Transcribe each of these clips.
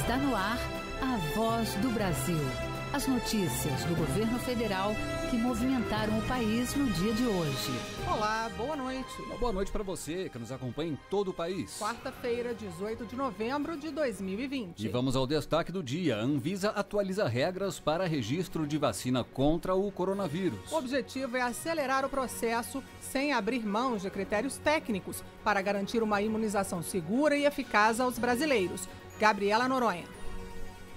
Está no ar a voz do Brasil. As notícias do governo federal que movimentaram o país no dia de hoje. Olá, boa noite. Uma boa noite para você que nos acompanha em todo o país. Quarta-feira, 18 de novembro de 2020. E vamos ao destaque do dia. A Anvisa atualiza regras para registro de vacina contra o coronavírus. O objetivo é acelerar o processo sem abrir mãos de critérios técnicos para garantir uma imunização segura e eficaz aos brasileiros. Gabriela Noronha.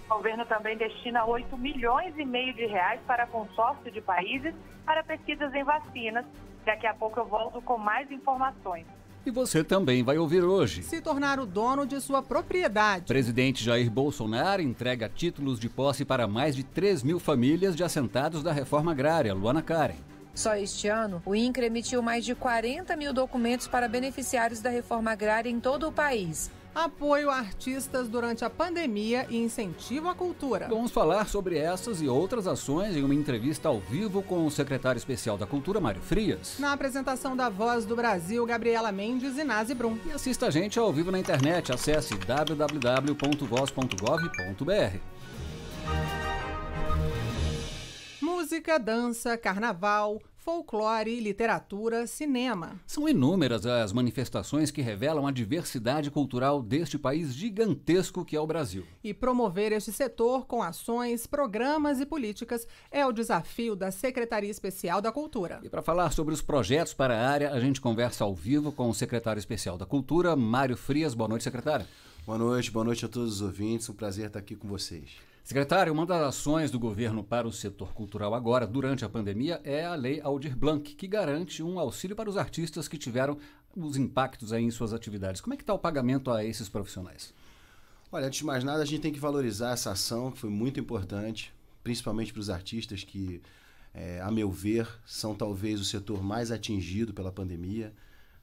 O governo também destina 8 milhões e meio de reais para consórcio de países para pesquisas em vacinas. Daqui a pouco eu volto com mais informações. E você também vai ouvir hoje. Se tornar o dono de sua propriedade. Presidente Jair Bolsonaro entrega títulos de posse para mais de 3 mil famílias de assentados da reforma agrária, Luana Karen. Só este ano, o INCRE emitiu mais de 40 mil documentos para beneficiários da reforma agrária em todo o país apoio a artistas durante a pandemia e incentivo à cultura. Vamos falar sobre essas e outras ações em uma entrevista ao vivo com o secretário especial da Cultura, Mário Frias. Na apresentação da Voz do Brasil, Gabriela Mendes e Nazi Brum. E assista a gente ao vivo na internet. Acesse www.voz.gov.br. Música, dança, carnaval folclore, literatura, cinema. São inúmeras as manifestações que revelam a diversidade cultural deste país gigantesco que é o Brasil. E promover este setor com ações, programas e políticas é o desafio da Secretaria Especial da Cultura. E para falar sobre os projetos para a área, a gente conversa ao vivo com o secretário especial da Cultura, Mário Frias. Boa noite, secretário. Boa noite, boa noite a todos os ouvintes. Um prazer estar aqui com vocês. Secretário, uma das ações do governo para o setor cultural agora, durante a pandemia, é a Lei Aldir Blanc, que garante um auxílio para os artistas que tiveram os impactos aí em suas atividades. Como é que está o pagamento a esses profissionais? Olha, antes de mais nada, a gente tem que valorizar essa ação, que foi muito importante, principalmente para os artistas que, é, a meu ver, são talvez o setor mais atingido pela pandemia.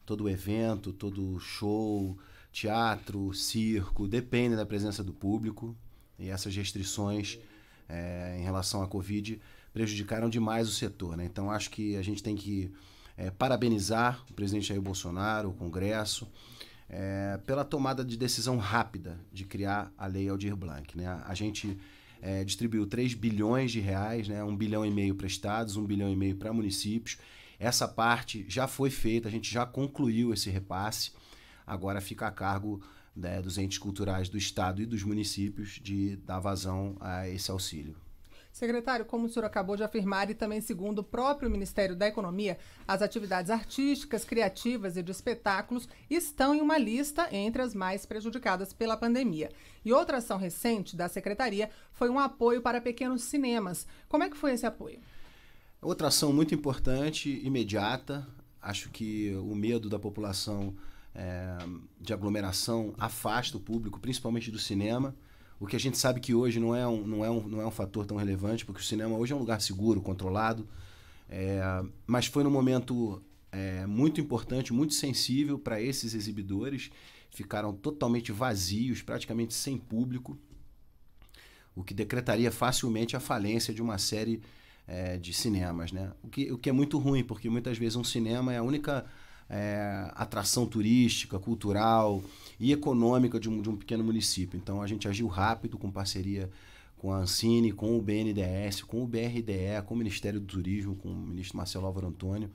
Todo evento, todo show, teatro, circo, depende da presença do público. E essas restrições é, em relação à Covid prejudicaram demais o setor. Né? Então acho que a gente tem que é, parabenizar o presidente Jair Bolsonaro, o Congresso, é, pela tomada de decisão rápida de criar a lei Aldir Blanc. Né? A gente é, distribuiu 3 bilhões de reais, né? 1 bilhão e meio para estados, 1 bilhão e meio para municípios. Essa parte já foi feita, a gente já concluiu esse repasse. Agora fica a cargo né, dos entes culturais do Estado e dos municípios de dar vazão a esse auxílio. Secretário, como o senhor acabou de afirmar, e também segundo o próprio Ministério da Economia, as atividades artísticas, criativas e de espetáculos estão em uma lista entre as mais prejudicadas pela pandemia. E outra ação recente da Secretaria foi um apoio para pequenos cinemas. Como é que foi esse apoio? Outra ação muito importante, imediata. Acho que o medo da população é, de aglomeração afasta o público, principalmente do cinema. O que a gente sabe que hoje não é um, não é um, não é um fator tão relevante, porque o cinema hoje é um lugar seguro, controlado. É, mas foi num momento é, muito importante, muito sensível para esses exibidores. Ficaram totalmente vazios, praticamente sem público, o que decretaria facilmente a falência de uma série é, de cinemas. Né? O, que, o que é muito ruim, porque muitas vezes um cinema é a única é, atração turística, cultural e econômica de um, de um pequeno município. Então a gente agiu rápido com parceria com a Ancine, com o BNDES, com o BRDE, com o Ministério do Turismo, com o ministro Marcelo Álvaro Antônio,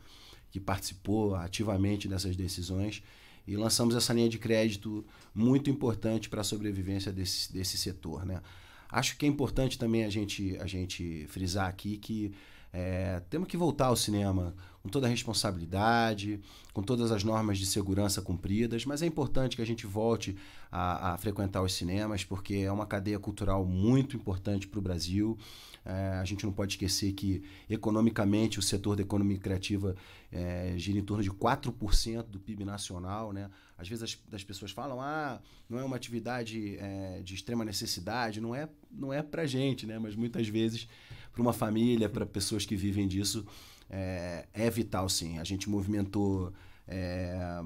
que participou ativamente dessas decisões. E lançamos essa linha de crédito muito importante para a sobrevivência desse, desse setor. Né? Acho que é importante também a gente, a gente frisar aqui que é, temos que voltar ao cinema com toda a responsabilidade, com todas as normas de segurança cumpridas, mas é importante que a gente volte a, a frequentar os cinemas, porque é uma cadeia cultural muito importante para o Brasil. É, a gente não pode esquecer que, economicamente, o setor da economia criativa é, gira em torno de 4% do PIB nacional. Né? Às vezes as, as, pessoas falam, ah, não é uma atividade é, de extrema necessidade, não é, não é para gente, né? mas muitas vezes para uma família, para pessoas que vivem disso, é, é, vital sim. A gente movimentou é,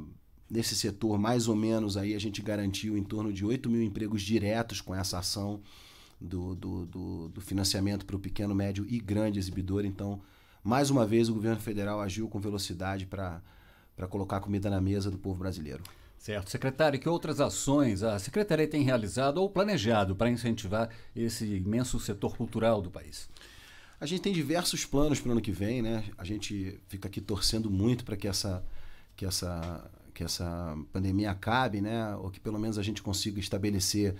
nesse setor mais ou menos aí, a gente garantiu em torno de 8 mil empregos diretos com essa ação do, do, do, do financiamento para o pequeno, médio e grande exibidor. Então, mais uma vez, o governo federal agiu com velocidade para colocar comida na mesa do povo brasileiro. Certo. Secretário, que outras ações a Secretaria tem realizado ou planejado para incentivar esse imenso setor cultural do país? A gente tem diversos planos para o ano que vem, né? A gente fica aqui torcendo muito para que essa, que, essa, que essa pandemia acabe, né? Ou que pelo menos a gente consiga estabelecer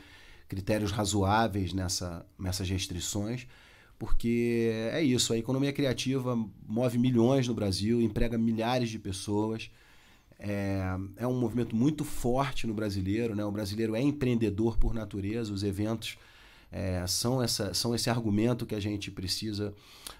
critérios razoáveis nessa, nessas restrições, porque é isso, a economia criativa move milhões no Brasil, emprega milhares de pessoas, é, é um movimento muito forte no brasileiro, né? o brasileiro é empreendedor por natureza, os eventos é, são, essa, são esse argumento que a gente precisa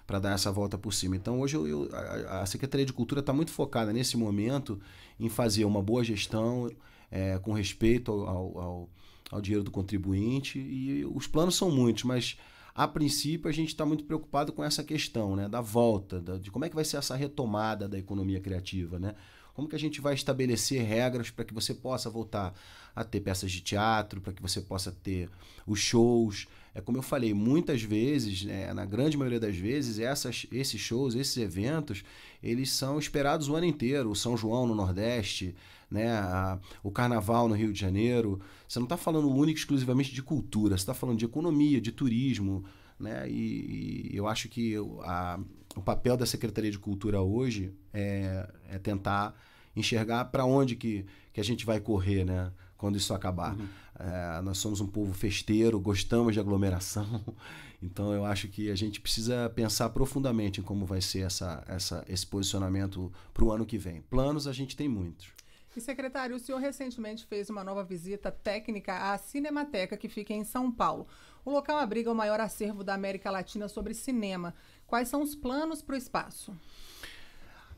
para dar essa volta por cima. Então, hoje eu, eu, a, a Secretaria de Cultura está muito focada nesse momento em fazer uma boa gestão é, com respeito ao, ao, ao, dinheiro do contribuinte. E os planos são muitos, mas a princípio a gente está muito preocupado com essa questão né, da volta, da, de como é que vai ser essa retomada da economia criativa, né? Como que a gente vai estabelecer regras para que você possa voltar a ter peças de teatro, para que você possa ter os shows. É como eu falei, muitas vezes, né, na grande maioria das vezes, essas, esses shows, esses eventos, eles são esperados o ano inteiro. O São João no Nordeste, né, a, o Carnaval no Rio de Janeiro. Você não está falando único exclusivamente de cultura, você está falando de economia, de turismo. Né? E, e eu acho que a, o papel da Secretaria de Cultura hoje é, é tentar enxergar para onde que, que a gente vai correr, né? quando isso acabar. Uhum. É, nós somos um povo festeiro, gostamos de aglomeração, então eu acho que a gente precisa pensar profundamente em como vai ser essa, essa esse posicionamento para o ano que vem. Planos a gente tem muitos. E, secretário, o senhor recentemente fez uma nova visita técnica à Cinemateca, que fica em São Paulo. O local abriga o maior acervo da América Latina sobre cinema. Quais são os planos para o espaço?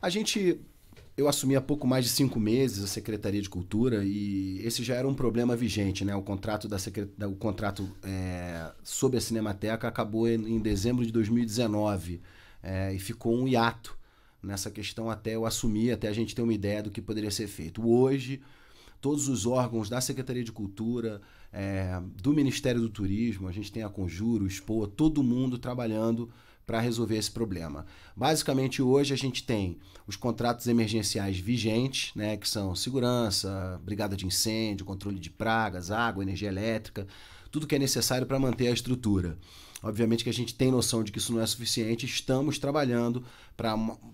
A gente eu assumi há pouco mais de cinco meses a Secretaria de Cultura e esse já era um problema vigente, né? O contrato, da secret... o contrato é, eh, sobre a Cinemateca acabou em, dezembro de 2019 é, eh, e ficou um hiato nessa questão até eu assumir, até a gente ter uma ideia do que poderia ser feito. Hoje, todos os órgãos da Secretaria de Cultura, é, do Ministério do Turismo, a gente tem a Conjuro, Expoa, todo mundo trabalhando para resolver esse problema. Basicamente, hoje a gente tem os contratos emergenciais vigentes, né, que são segurança, brigada de incêndio, controle de pragas, água, energia elétrica, tudo que é necessário para manter a estrutura. Obviamente que a gente tem noção de que isso não é suficiente, estamos trabalhando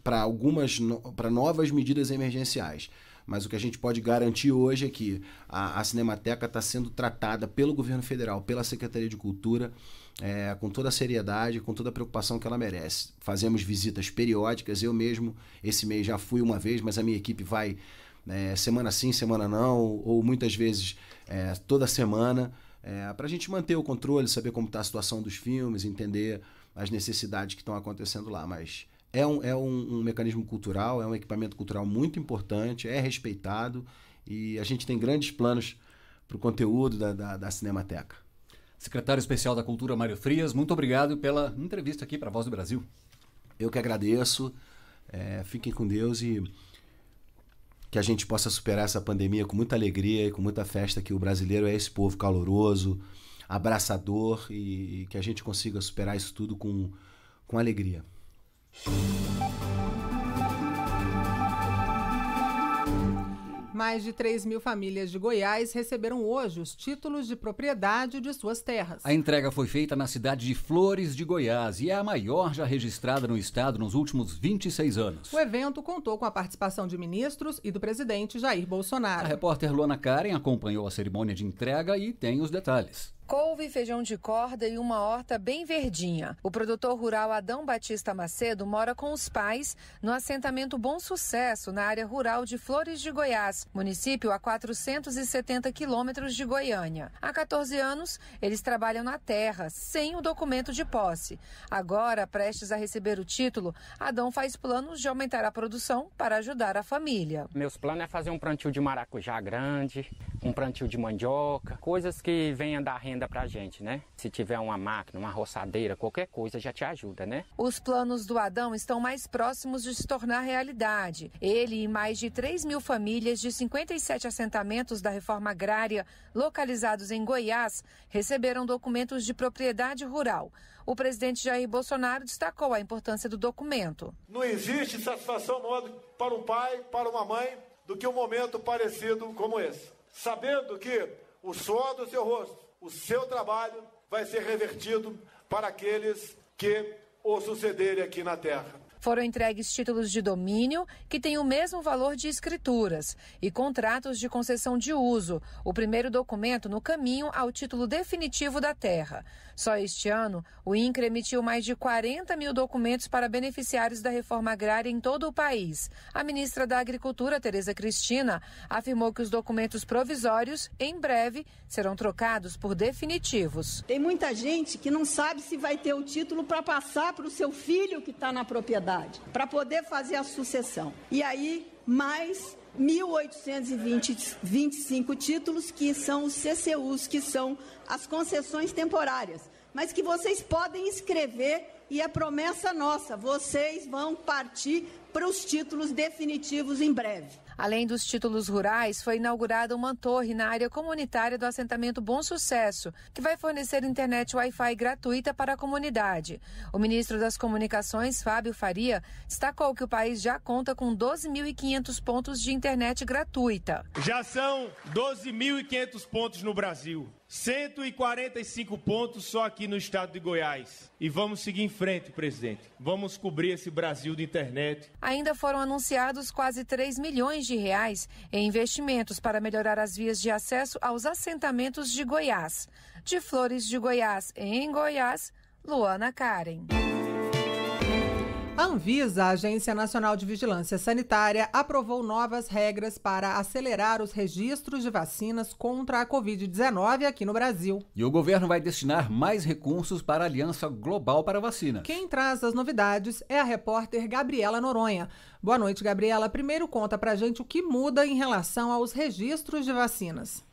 para algumas para novas medidas emergenciais. Mas o que a gente pode garantir hoje é que a, a Cinemateca está sendo tratada pelo governo federal, pela Secretaria de Cultura, é, com toda a seriedade, com toda a preocupação que ela merece. Fazemos visitas periódicas, eu mesmo, esse mês já fui uma vez, mas a minha equipe vai é, semana sim, semana não, ou muitas vezes é, toda semana, é, para a gente manter o controle, saber como está a situação dos filmes, entender as necessidades que estão acontecendo lá. Mas é, um, é um, um mecanismo cultural, é um equipamento cultural muito importante, é respeitado e a gente tem grandes planos para o conteúdo da, da, da Cinemateca secretário especial da Cultura Mário Frias, muito obrigado pela entrevista aqui para a Voz do Brasil. Eu que agradeço. É, fiquem com Deus e que a gente possa superar essa pandemia com muita alegria e com muita festa, que o brasileiro é esse povo caloroso, abraçador e, e que a gente consiga superar isso tudo com, com alegria. Mais de 3 mil famílias de Goiás receberam hoje os títulos de propriedade de suas terras. A entrega foi feita na cidade de Flores de Goiás e é a maior já registrada no estado nos últimos 26 anos. O evento contou com a participação de ministros e do presidente Jair Bolsonaro. A repórter Luana Karen acompanhou a cerimônia de entrega e tem os detalhes couve, feijão de corda e uma horta bem verdinha. O produtor rural Adão Batista Macedo mora com os pais no assentamento Bom Sucesso, na área rural de Flores de Goiás, município a 470 quilômetros de Goiânia. Há 14 anos, eles trabalham na terra, sem o documento de posse. Agora, prestes a receber o título, Adão faz planos de aumentar a produção para ajudar a família. Meus planos é fazer um plantio de maracujá grande, um plantio de mandioca, coisas que venham dar renda renda para a gente, né? Se tiver uma máquina, uma roçadeira, qualquer coisa já te ajuda, né? Os planos do Adão estão mais próximos de se tornar realidade. Ele e mais de 3 mil famílias de 57 assentamentos da reforma agrária localizados em Goiás receberam documentos de propriedade rural. O presidente Jair Bolsonaro destacou a importância do documento. Não existe satisfação maior para um pai, para uma mãe, do que um momento parecido como esse. Sabendo que o suor do seu rosto, o seu trabalho vai ser revertido para aqueles que o sucederem aqui na Terra. Foram entregues títulos de domínio que têm o mesmo valor de escrituras e contratos de concessão de uso, o primeiro documento no caminho ao título definitivo da terra. Só este ano, o INCRE emitiu mais de 40 mil documentos para beneficiários da reforma agrária em todo o país. A ministra da Agricultura, Tereza Cristina, afirmou que os documentos provisórios, em breve, serão trocados por definitivos. Tem muita gente que não sabe se vai ter o título para passar para o seu filho que está na propriedade, para poder fazer a sucessão. E aí, mais 1.825 títulos que são os CCUs, que são as concessões temporárias mas que vocês podem escrever e é promessa nossa, vocês vão partir para os títulos definitivos em breve. Além dos títulos rurais, foi inaugurada uma torre na área comunitária do assentamento Bom Sucesso, que vai fornecer internet Wi-Fi gratuita para a comunidade. O ministro das Comunicações, Fábio Faria, destacou que o país já conta com 12.500 pontos de internet gratuita. Já são 12.500 pontos no Brasil. 145 pontos só aqui no estado de Goiás. E vamos seguir em frente, presidente. Vamos cobrir esse Brasil de internet. Ainda foram anunciados quase 3 milhões de reais em investimentos para melhorar as vias de acesso aos assentamentos de Goiás. De Flores de Goiás em Goiás, Luana Karen. A Anvisa, a Agência Nacional de Vigilância Sanitária, aprovou novas regras para acelerar os registros de vacinas contra a Covid-19 aqui no Brasil. E o governo vai destinar mais recursos para a Aliança Global para a Vacina. Quem traz as novidades é a repórter Gabriela Noronha. Boa noite, Gabriela. Primeiro conta pra gente o que muda em relação aos registros de vacinas.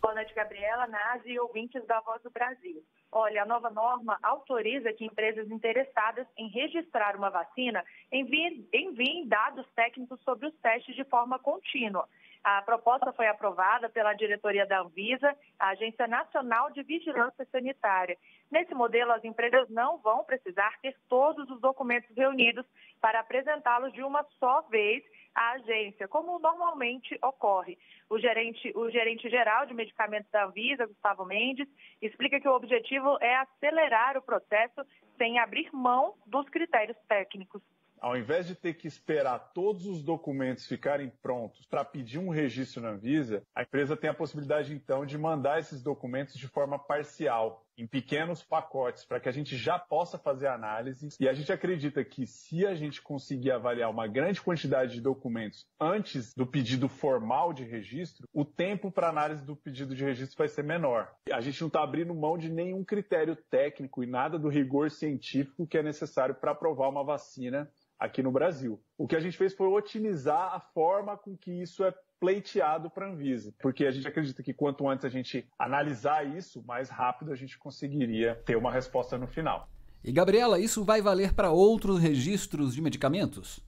Boa noite, Gabriela, Nazi e ouvintes da Voz do Brasil. Olha, a nova norma autoriza que empresas interessadas em registrar uma vacina enviem, enviem dados técnicos sobre os testes de forma contínua. A proposta foi aprovada pela diretoria da Anvisa, a Agência Nacional de Vigilância Sanitária. Nesse modelo, as empresas não vão precisar ter todos os documentos reunidos para apresentá-los de uma só vez à agência, como normalmente ocorre. O gerente, o gerente geral de medicamentos da Anvisa, Gustavo Mendes, explica que o objetivo é acelerar o processo sem abrir mão dos critérios técnicos. Ao invés de ter que esperar todos os documentos ficarem prontos para pedir um registro na Anvisa, a empresa tem a possibilidade então de mandar esses documentos de forma parcial em pequenos pacotes para que a gente já possa fazer análise e a gente acredita que se a gente conseguir avaliar uma grande quantidade de documentos antes do pedido formal de registro, o tempo para análise do pedido de registro vai ser menor. A gente não está abrindo mão de nenhum critério técnico e nada do rigor científico que é necessário para aprovar uma vacina aqui no Brasil. O que a gente fez foi otimizar a forma com que isso é pleiteado para a Anvisa, porque a gente acredita que quanto antes a gente analisar isso, mais rápido a gente conseguiria ter uma resposta no final. E Gabriela, isso vai valer para outros registros de medicamentos?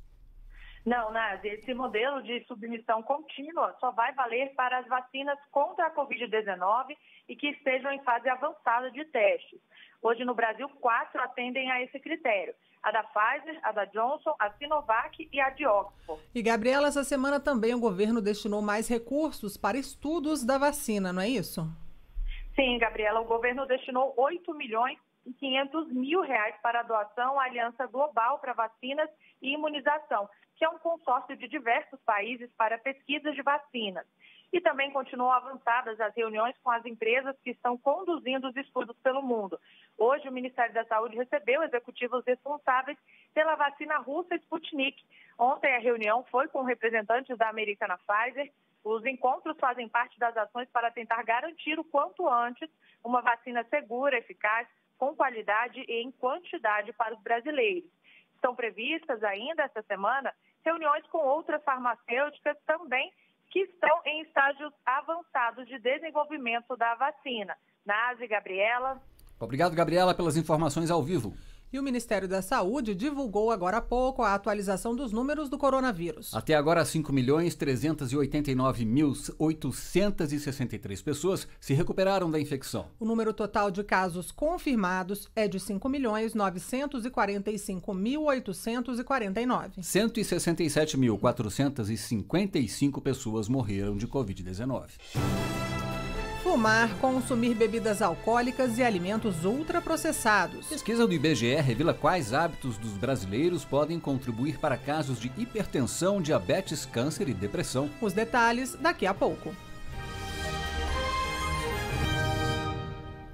Não, Naz, esse modelo de submissão contínua só vai valer para as vacinas contra a Covid-19 e que estejam em fase avançada de testes. Hoje, no Brasil, quatro atendem a esse critério a da Pfizer, a da Johnson, a Sinovac e a de Oxford. E, Gabriela, essa semana também o governo destinou mais recursos para estudos da vacina, não é isso? Sim, Gabriela, o governo destinou 8 milhões e 500 mil reais para a doação à Aliança Global para Vacinas e Imunização, que é um consórcio de diversos países para pesquisas de vacinas. E também continuam avançadas as reuniões com as empresas que estão conduzindo os estudos pelo mundo. Hoje, o Ministério da Saúde recebeu executivos responsáveis pela vacina russa Sputnik. Ontem, a reunião foi com representantes da americana Pfizer. Os encontros fazem parte das ações para tentar garantir o quanto antes uma vacina segura, eficaz, com qualidade e em quantidade para os brasileiros. Estão previstas ainda esta semana reuniões com outras farmacêuticas também que estão em estágios avançados de desenvolvimento da vacina. Nazi, Gabriela. Obrigado, Gabriela, pelas informações ao vivo. E o Ministério da Saúde divulgou agora há pouco a atualização dos números do coronavírus. Até agora, 5.389.863 pessoas se recuperaram da infecção. O número total de casos confirmados é de 5.945.849. 167.455 pessoas morreram de Covid-19 fumar, consumir bebidas alcoólicas e alimentos ultraprocessados. Pesquisa do IBGE revela quais hábitos dos brasileiros podem contribuir para casos de hipertensão, diabetes, câncer e depressão. Os detalhes daqui a pouco.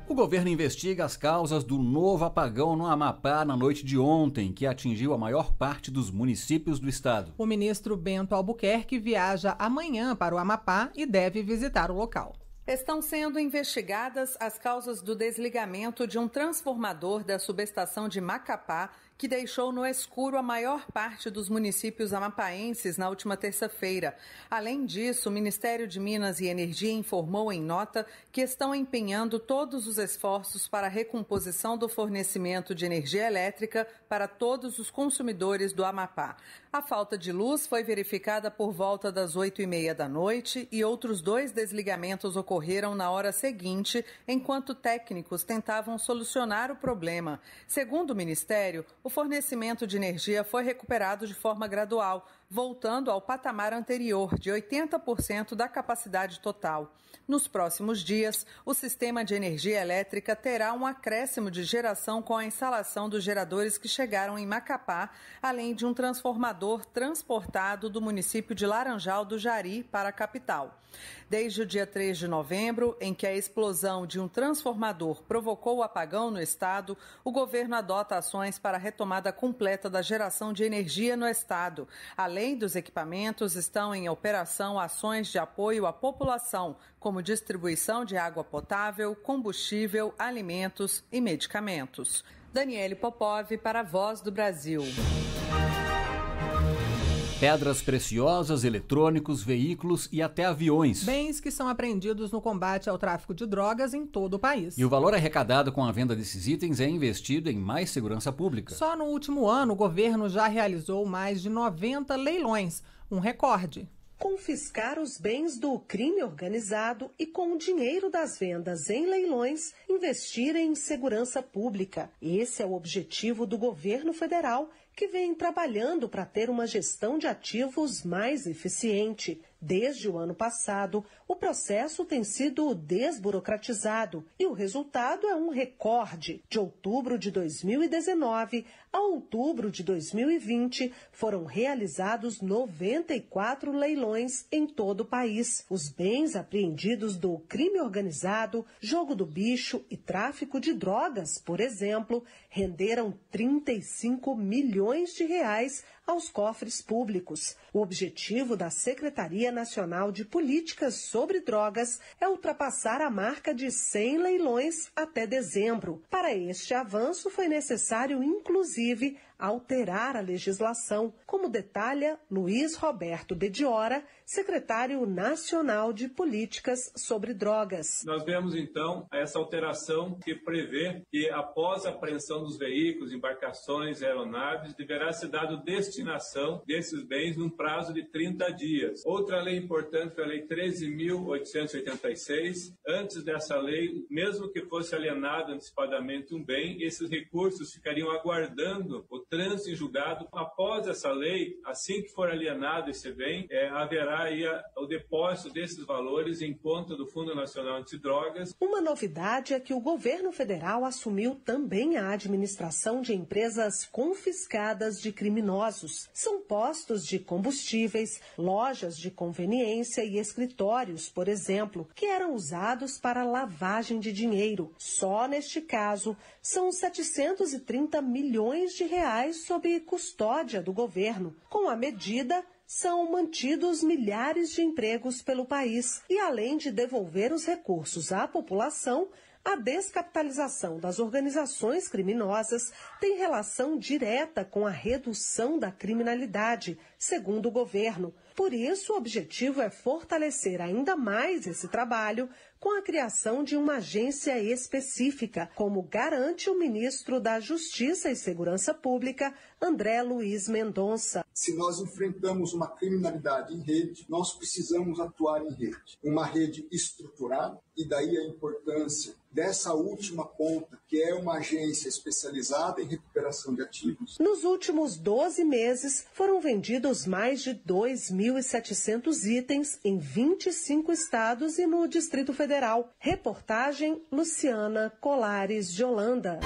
O governo investiga as causas do novo apagão no Amapá na noite de ontem, que atingiu a maior parte dos municípios do estado. O ministro Bento Albuquerque viaja amanhã para o Amapá e deve visitar o local. Estão sendo investigadas as causas do desligamento de um transformador da subestação de Macapá que deixou no escuro a maior parte dos municípios amapaenses na última terça-feira. Além disso, o Ministério de Minas e Energia informou em nota que estão empenhando todos os esforços para a recomposição do fornecimento de energia elétrica para todos os consumidores do Amapá. A falta de luz foi verificada por volta das oito e meia da noite e outros dois desligamentos ocorreram na hora seguinte, enquanto técnicos tentavam solucionar o problema. Segundo o Ministério, o fornecimento de energia foi recuperado de forma gradual voltando ao patamar anterior de 80% da capacidade total. Nos próximos dias, o sistema de energia elétrica terá um acréscimo de geração com a instalação dos geradores que chegaram em Macapá, além de um transformador transportado do município de Laranjal do Jari para a capital. Desde o dia 3 de novembro, em que a explosão de um transformador provocou o apagão no estado, o governo adota ações para a retomada completa da geração de energia no estado, além Além dos equipamentos, estão em operação ações de apoio à população, como distribuição de água potável, combustível, alimentos e medicamentos. Daniele Popov para a Voz do Brasil. Pedras preciosas, eletrônicos, veículos e até aviões. Bens que são apreendidos no combate ao tráfico de drogas em todo o país. E o valor arrecadado com a venda desses itens é investido em mais segurança pública. Só no último ano, o governo já realizou mais de 90 leilões, um recorde confiscar os bens do crime organizado e, com o dinheiro das vendas em leilões, investir em segurança pública. Esse é o objetivo do governo federal que vem trabalhando para ter uma gestão de ativos mais eficiente. Desde o ano passado, o processo tem sido desburocratizado e o resultado é um recorde. De outubro de 2019 a outubro de 2020, foram realizados 94 leilões em todo o país. Os bens apreendidos do crime organizado, jogo do bicho e tráfico de drogas, por exemplo, renderam 35 milhões de reais aos cofres públicos. O objetivo da Secretaria Nacional de Políticas sobre Drogas é ultrapassar a marca de 100 leilões até dezembro. Para este avanço, foi necessário, inclusive, alterar a legislação, como detalha Luiz Roberto Bediora, secretário nacional de políticas sobre drogas. Nós vemos então essa alteração que prevê que após a apreensão dos veículos, embarcações, aeronaves, deverá ser dado destinação desses bens num prazo de 30 dias. Outra lei importante foi a lei 13.886. Antes dessa lei, mesmo que fosse alienado antecipadamente um bem, esses recursos ficariam aguardando o trânsito em julgado. Após essa lei, assim que for alienado esse bem, é, haverá aí a, o depósito desses valores em conta do Fundo Nacional Antidrogas. Uma novidade é que o governo federal assumiu também a administração de empresas confiscadas de criminosos. São postos de combustíveis, lojas de conveniência e escritórios, por exemplo, que eram usados para lavagem de dinheiro. Só neste caso, são 730 milhões de reais sob custódia do governo. Com a medida, são mantidos milhares de empregos pelo país e, além de devolver os recursos à população, a descapitalização das organizações criminosas tem relação direta com a redução da criminalidade, segundo o governo. Por isso, o objetivo é fortalecer ainda mais esse trabalho com a criação de uma agência específica, como garante o ministro da Justiça e Segurança Pública, André Luiz Mendonça. Se nós enfrentamos uma criminalidade em rede, nós precisamos atuar em rede. Uma rede estruturada, e daí a importância dessa última ponta, que é uma agência especializada em recuperação de ativos. Nos últimos 12 meses, foram vendidos mais de 2.700 itens em 25 estados e no Distrito Federal. Reportagem Luciana Colares de Holanda.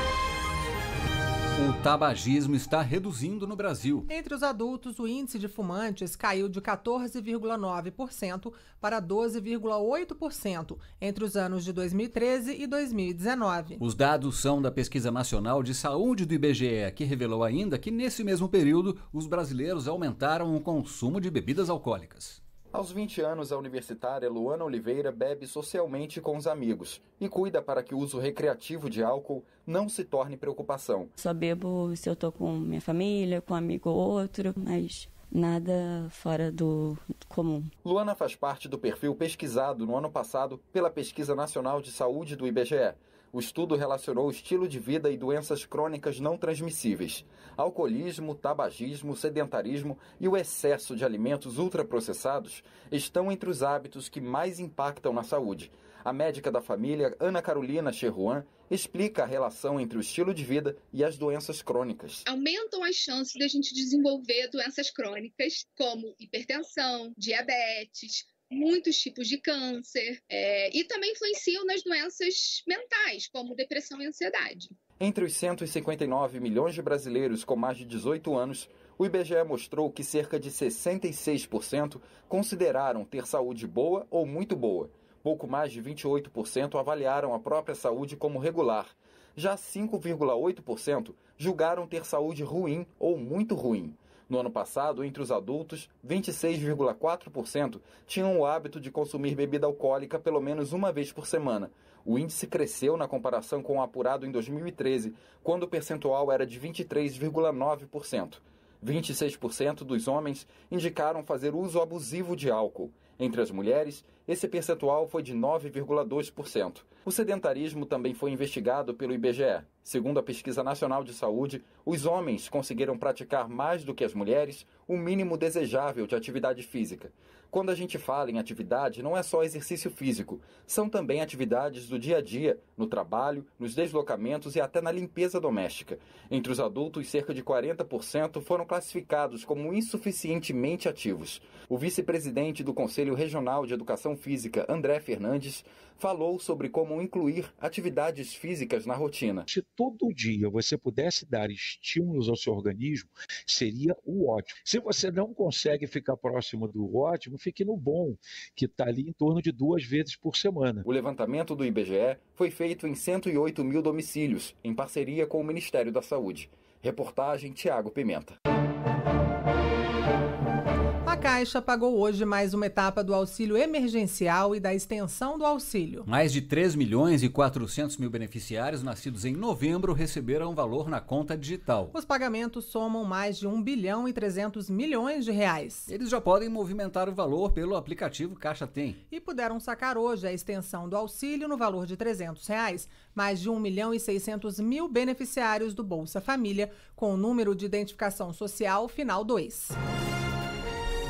O tabagismo está reduzindo no Brasil. Entre os adultos, o índice de fumantes caiu de 14,9% para 12,8% entre os anos de 2013 e 2019. Os dados são da Pesquisa Nacional de Saúde do IBGE, que revelou ainda que nesse mesmo período os brasileiros aumentaram o consumo de bebidas alcoólicas. Aos 20 anos, a universitária Luana Oliveira bebe socialmente com os amigos e cuida para que o uso recreativo de álcool não se torne preocupação. Só bebo se eu estou com minha família, com um amigo ou outro, mas nada fora do comum. Luana faz parte do perfil pesquisado no ano passado pela Pesquisa Nacional de Saúde do IBGE, o estudo relacionou estilo de vida e doenças crônicas não transmissíveis, alcoolismo, tabagismo, sedentarismo e o excesso de alimentos ultraprocessados estão entre os hábitos que mais impactam na saúde. A médica da família, Ana Carolina Cherruan, explica a relação entre o estilo de vida e as doenças crônicas. Aumentam as chances de a gente desenvolver doenças crônicas, como hipertensão, diabetes, muitos tipos de câncer é, e também influenciam nas doenças mentais, como depressão e ansiedade. Entre os 159 milhões de brasileiros com mais de 18 anos, o IBGE mostrou que cerca de 66% consideraram ter saúde boa ou muito boa. Pouco mais de 28% avaliaram a própria saúde como regular. Já 5,8% julgaram ter saúde ruim ou muito ruim. No ano passado, entre os adultos, 26,4% tinham o hábito de consumir bebida alcoólica pelo menos uma vez por semana. O índice cresceu na comparação com o apurado em 2013, quando o percentual era de 23,9%. 26% dos homens indicaram fazer uso abusivo de álcool. Entre as mulheres, esse percentual foi de 9,2%. O sedentarismo também foi investigado pelo IBGE. Segundo a Pesquisa Nacional de Saúde, os homens conseguiram praticar mais do que as mulheres o mínimo desejável de atividade física. Quando a gente fala em atividade, não é só exercício físico, são também atividades do dia a dia, no trabalho, nos deslocamentos e até na limpeza doméstica. Entre os adultos, cerca de 40% foram classificados como insuficientemente ativos. O vice-presidente do Conselho Conselho Regional de Educação Física, André Fernandes, falou sobre como incluir atividades físicas na rotina. Se todo dia você pudesse dar estímulos ao seu organismo, seria o ótimo. Se você não consegue ficar próximo do ótimo, fique no bom, que está ali em torno de duas vezes por semana. O levantamento do IBGE foi feito em 108 mil domicílios, em parceria com o Ministério da Saúde. Reportagem Tiago Pimenta. Caixa pagou hoje mais uma etapa do auxílio emergencial e da extensão do auxílio. Mais de 3 milhões e 400 mil beneficiários nascidos em novembro receberam valor na conta digital. Os pagamentos somam mais de 1 bilhão e 300 milhões de reais. Eles já podem movimentar o valor pelo aplicativo Caixa Tem. E puderam sacar hoje a extensão do auxílio no valor de 300 reais. Mais de 1 milhão e 600 mil beneficiários do Bolsa Família, com o número de identificação social final 2.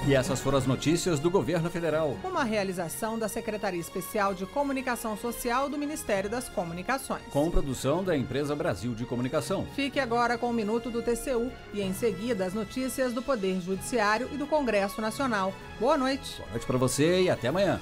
E essas foram as notícias do governo federal. Uma realização da Secretaria Especial de Comunicação Social do Ministério das Comunicações. Com produção da empresa Brasil de Comunicação. Fique agora com o minuto do TCU e em seguida as notícias do Poder Judiciário e do Congresso Nacional. Boa noite. Boa noite para você e até amanhã.